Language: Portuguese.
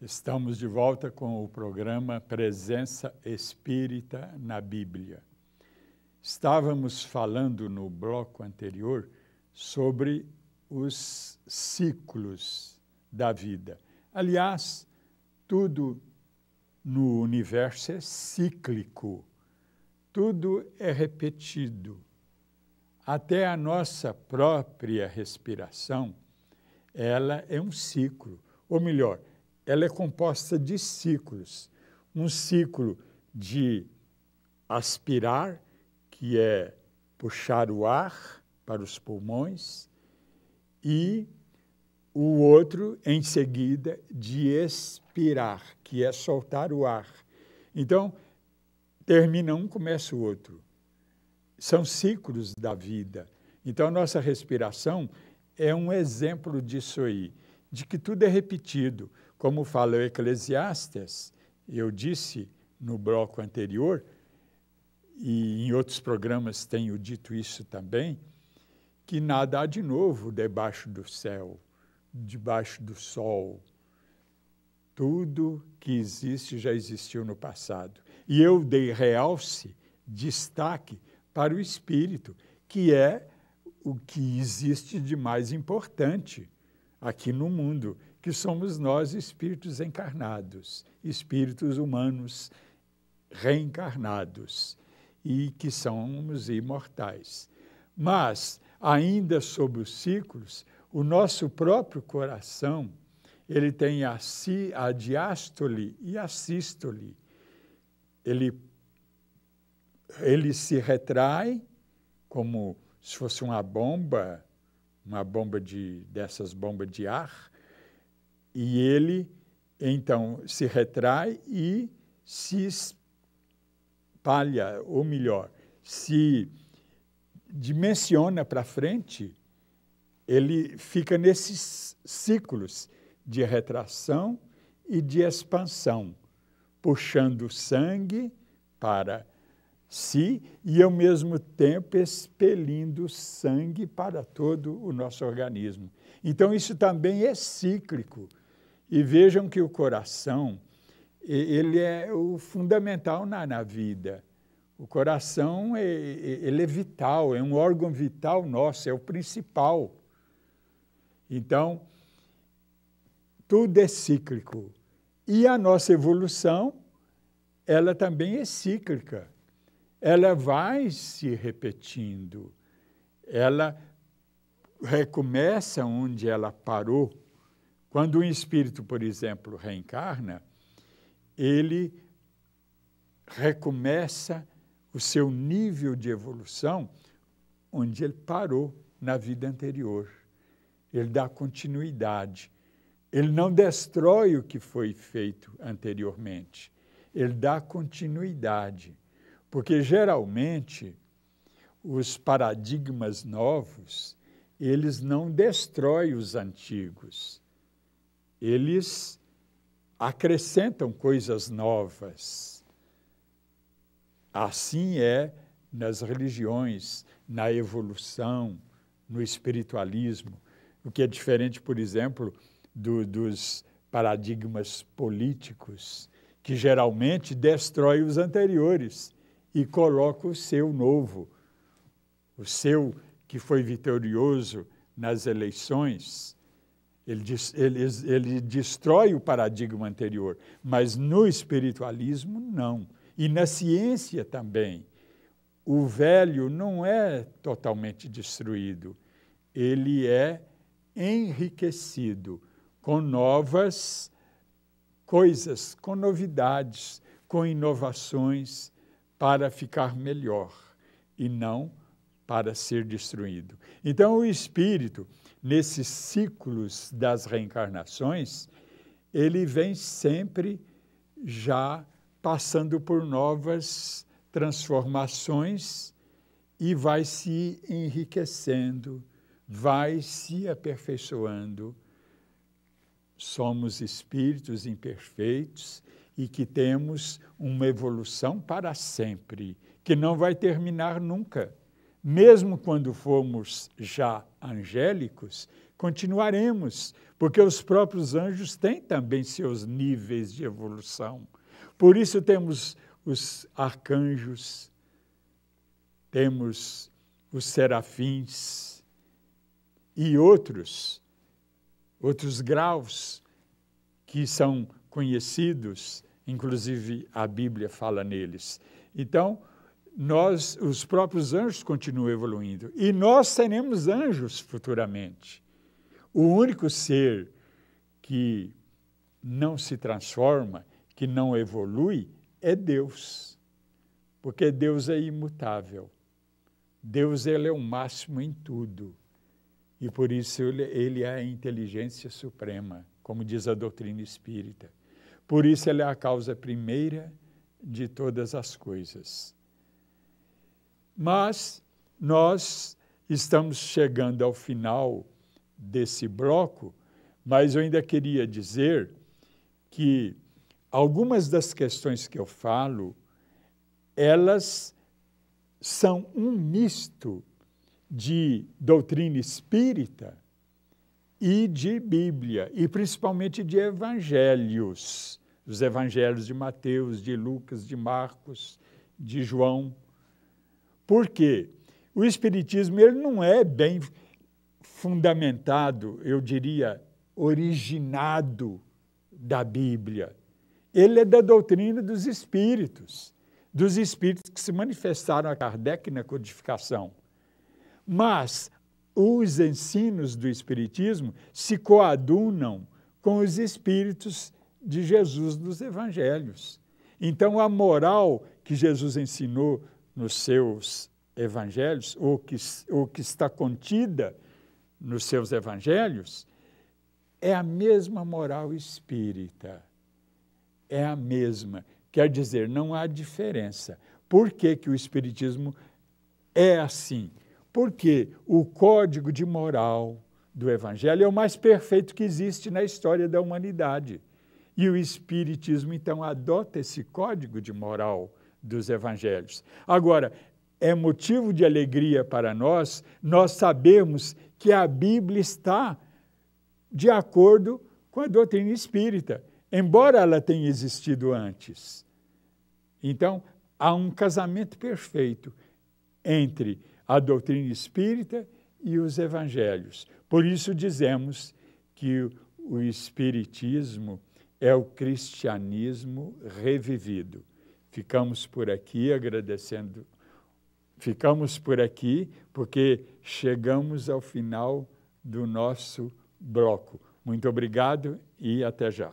Estamos de volta com o programa Presença Espírita na Bíblia. Estávamos falando no bloco anterior sobre os ciclos da vida. Aliás, tudo no universo é cíclico, tudo é repetido. Até a nossa própria respiração, ela é um ciclo. Ou melhor, ela é composta de ciclos. Um ciclo de aspirar, que é puxar o ar para os pulmões, e o outro, em seguida, de expirar, que é soltar o ar. Então, termina um, começa o outro. São ciclos da vida. Então, a nossa respiração é um exemplo disso aí, de que tudo é repetido. Como fala o Eclesiastes, eu disse no bloco anterior, e em outros programas tenho dito isso também, que nada há de novo debaixo do céu, debaixo do sol. Tudo que existe já existiu no passado. E eu dei realce, destaque para o espírito, que é o que existe de mais importante aqui no mundo, que somos nós espíritos encarnados, espíritos humanos reencarnados e que somos imortais. Mas, ainda sob os ciclos, o nosso próprio coração, ele tem a, si, a diástole e a sístole. Ele, ele se retrai como se fosse uma bomba, uma bomba de, dessas bombas de ar, e ele, então, se retrai e se espalha, ou melhor, se dimensiona para frente, ele fica nesses ciclos de retração e de expansão, puxando sangue para si e, ao mesmo tempo, expelindo sangue para todo o nosso organismo. Então, isso também é cíclico. E vejam que o coração, ele é o fundamental na, na vida. O coração, é, ele é vital, é um órgão vital nosso, é o principal. Então, tudo é cíclico. E a nossa evolução, ela também é cíclica. Ela vai se repetindo. Ela recomeça onde ela parou quando um espírito, por exemplo, reencarna, ele recomeça o seu nível de evolução onde ele parou na vida anterior. Ele dá continuidade. Ele não destrói o que foi feito anteriormente. Ele dá continuidade. Porque geralmente os paradigmas novos, eles não destroem os antigos eles acrescentam coisas novas. Assim é nas religiões, na evolução, no espiritualismo, o que é diferente, por exemplo, do, dos paradigmas políticos, que geralmente destrói os anteriores e coloca o seu novo, o seu que foi vitorioso nas eleições ele, ele, ele destrói o paradigma anterior, mas no espiritualismo, não. E na ciência também. O velho não é totalmente destruído, ele é enriquecido com novas coisas, com novidades, com inovações para ficar melhor e não para ser destruído. Então, o espírito nesses ciclos das reencarnações, ele vem sempre já passando por novas transformações e vai se enriquecendo, vai se aperfeiçoando. Somos espíritos imperfeitos e que temos uma evolução para sempre, que não vai terminar nunca mesmo quando formos já angélicos, continuaremos, porque os próprios anjos têm também seus níveis de evolução. Por isso temos os arcanjos, temos os serafins e outros, outros graus que são conhecidos, inclusive a Bíblia fala neles. Então, nós, os próprios anjos continuam evoluindo. E nós seremos anjos futuramente. O único ser que não se transforma, que não evolui, é Deus. Porque Deus é imutável. Deus ele é o máximo em tudo. E por isso ele, ele é a inteligência suprema, como diz a doutrina espírita. Por isso ele é a causa primeira de todas as coisas. Mas nós estamos chegando ao final desse bloco, mas eu ainda queria dizer que algumas das questões que eu falo, elas são um misto de doutrina espírita e de Bíblia, e principalmente de evangelhos, os evangelhos de Mateus, de Lucas, de Marcos, de João. Porque o Espiritismo ele não é bem fundamentado, eu diria, originado da Bíblia. Ele é da doutrina dos Espíritos, dos Espíritos que se manifestaram a Kardec na codificação. Mas os ensinos do Espiritismo se coadunam com os Espíritos de Jesus dos Evangelhos. Então, a moral que Jesus ensinou nos seus evangelhos, ou que, ou que está contida nos seus evangelhos, é a mesma moral espírita. É a mesma. Quer dizer, não há diferença. Por que, que o Espiritismo é assim? Porque o código de moral do Evangelho é o mais perfeito que existe na história da humanidade. E o Espiritismo, então, adota esse código de moral dos evangelhos. Agora, é motivo de alegria para nós, nós sabemos que a Bíblia está de acordo com a doutrina espírita, embora ela tenha existido antes. Então, há um casamento perfeito entre a doutrina espírita e os evangelhos. Por isso dizemos que o espiritismo é o cristianismo revivido. Ficamos por aqui agradecendo. Ficamos por aqui porque chegamos ao final do nosso bloco. Muito obrigado e até já.